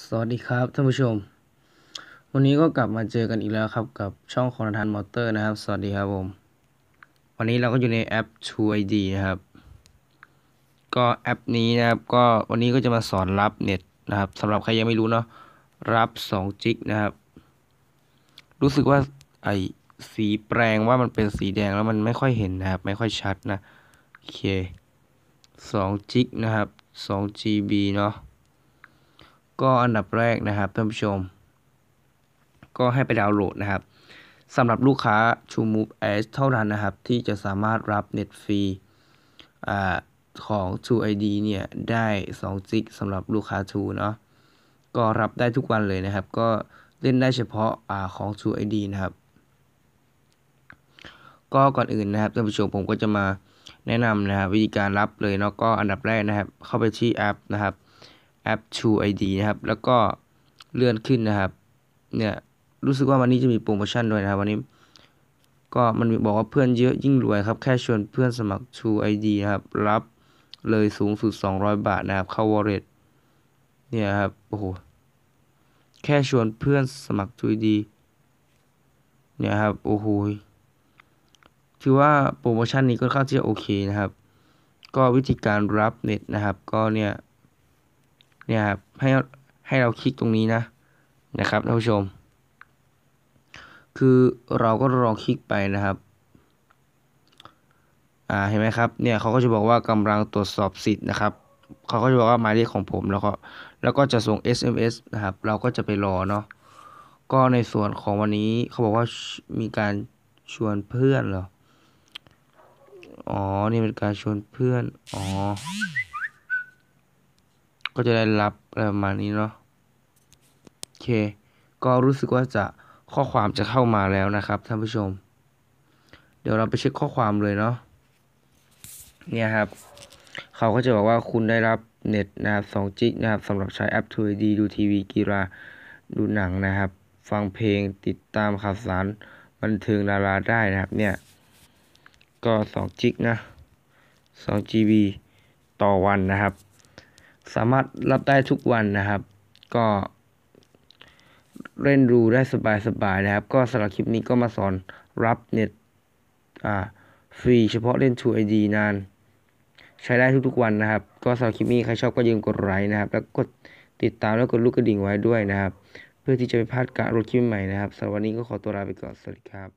สวัสดีครับท่านผู้ชม วันนี้ก็กลับมาเจอกันอีกแล้วครับ กับช่องของทานมอเตอร์นะครับสวัสดีครับผม วันนี้เราก็อยู่ในแอป True ID นะครับ ก็แอปนี้นะครับ ก็วันนี้ก็จะมาสอนรับเน็ตนะครับสำหรับใครยังไม่รู้เนาะรับ2จิกนะครับ รู้สึกว่าไอสีแปลงว่ามันเป็นสีแดงแล้วมันไม่ค่อยเห็นนะครับ ไม่ค่อยชัดนะโอเค2จิกนะครับ 2GB เนาะก็อันดับแรกนะครับท่านผู้ชม ก็ให้ไปดาวน์โหลดนะครับสำหรับลูกค้า True Move S เท่านั้นนะครับ ที่จะสามารถรับเน็ตฟรีของ True ID เนี่ยได้2จิกสำหรับลูกค้า True เนาะก็รับได้ทุกวันเลยนะครับ ก็เล่นได้เฉพาะอาของ True ID นะครับ ก็ก่อนอื่นนะครับท่านผู้ชมผมก็จะมาแนะนำนะครับวิธีการรับเลยเนาะก็อันดับแรกนะครับเข้าไปที่แอป นะครับ app True ID นะครับ แล้วก็เลื่อนขึ้นนะครับ เนี่ยรู้สึกว่าวันนี้จะมีโปรโมชั่นด้วยนะครับ วันนี้ ก็มันบอกว่าเพื่อนเยอะยิ่งรวยครับแค่ชวนเพื่อนสมัคร True ID นะครับ รับเลยสูงสุด200บาทนะครับ เข้า wallet เนี่ยครับโอ้โหแค่ชวนเพื่อนสมัคร True ID เนี่ยครับโอ้โหถือว่าโปรโมชั่นนี้ก็ค่อนข้างจะโอเคนะครับ ก็วิธีการรับเน็ตนะครับ ก็เนี่ยเนี่ยครับให้ให้เราคลิกตรงนี้นะนะครับท่านผู้ชม คือเราก็ลองคลิกไปนะครับ อ่าเห็นไหมครับ เนี่ยเขาก็จะบอกว่ากำลังตรวจสอบสิทธิ์นะครับเขาก็จะบอกว่าหมายเลขของผมแล้วก็ แล้วก็จะส่ง SMS นะครับ เราก็จะไปรอเนาะก็ในส่วนของวันนี้เขาบอกว่ามีการชวนเพื่อนเหรออ๋อนี่เป็นการชวนเพื่อน อ๋อก็จะได้รับอะไรประมาณนี้เนาะโอเค ก็รู้สึกว่าจะข้อความจะเข้ามาแล้วนะครับท่านผู้ชม เดี๋ยวเราไปเช็คข้อความเลยเนาะเนี่ยครับ เขาก็จะบอกว่าคุณได้รับเน็ตนะครับสองจิกนะครับสำหรับใช้แอปทูดีดูทีวีกีฬาดูหนังนะครับ ฟังเพลงติดตามข่าวสาร บันเทิงดาราได้นะครับ เนี่ย ก็สองจิกนะสองจีบีต่อวันนะครับสามารถรับได้ทุกวันนะครับ ก็เล่นรูได้สบายๆนะครับ ก็สำหรับคลิปนี้ก็มาสอนรับเน็ตอ่าฟรีเฉพาะเล่น True ID นานใช้ได้ทุกๆวันนะครับ ก็สำหรับคลิปนี้ใครชอบก็ยืมกดไลค์นะครับ แล้วกดติดตามแล้วกดลูกกระดิ่งไว้ด้วยนะครับ เพื่อที่จะไม่พลาดการลดคลิปใหม่นะครับสำหรับวันนี้ก็ขอตัวลาไปก่อนสวัสดีครับ